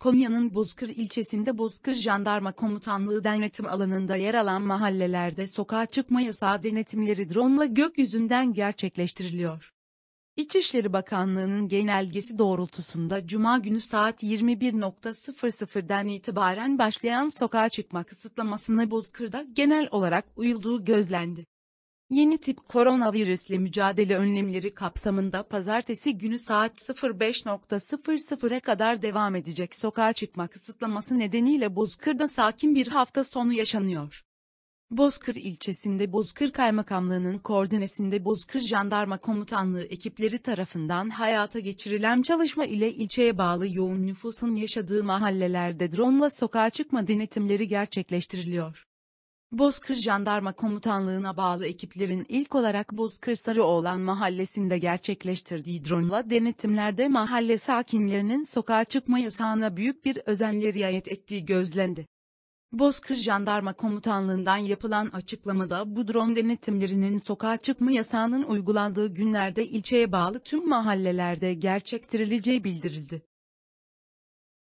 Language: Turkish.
Konya'nın Bozkır ilçesinde Bozkır Jandarma Komutanlığı denetim alanında yer alan mahallelerde sokağa çıkma yasağı denetimleri drone gökyüzünden gerçekleştiriliyor. İçişleri Bakanlığı'nın genelgesi doğrultusunda Cuma günü saat 21.00'den itibaren başlayan sokağa çıkma kısıtlamasına Bozkır'da genel olarak uyulduğu gözlendi. Yeni tip koronavirüsle mücadele önlemleri kapsamında pazartesi günü saat 05.00'e kadar devam edecek sokağa çıkma kısıtlaması nedeniyle Bozkır'da sakin bir hafta sonu yaşanıyor. Bozkır ilçesinde Bozkır Kaymakamlığı'nın koordinesinde Bozkır Jandarma Komutanlığı ekipleri tarafından hayata geçirilen çalışma ile ilçeye bağlı yoğun nüfusun yaşadığı mahallelerde drone ile sokağa çıkma denetimleri gerçekleştiriliyor. Bozkır Jandarma Komutanlığı'na bağlı ekiplerin ilk olarak Bozkır Sarıoğlan mahallesinde gerçekleştirdiği drone'la denetimlerde mahalle sakinlerinin sokağa çıkma yasağına büyük bir özenle riayet ettiği gözlendi. Bozkır Jandarma Komutanlığı'ndan yapılan açıklamada bu drone denetimlerinin sokağa çıkma yasağının uygulandığı günlerde ilçeye bağlı tüm mahallelerde gerçektirileceği bildirildi.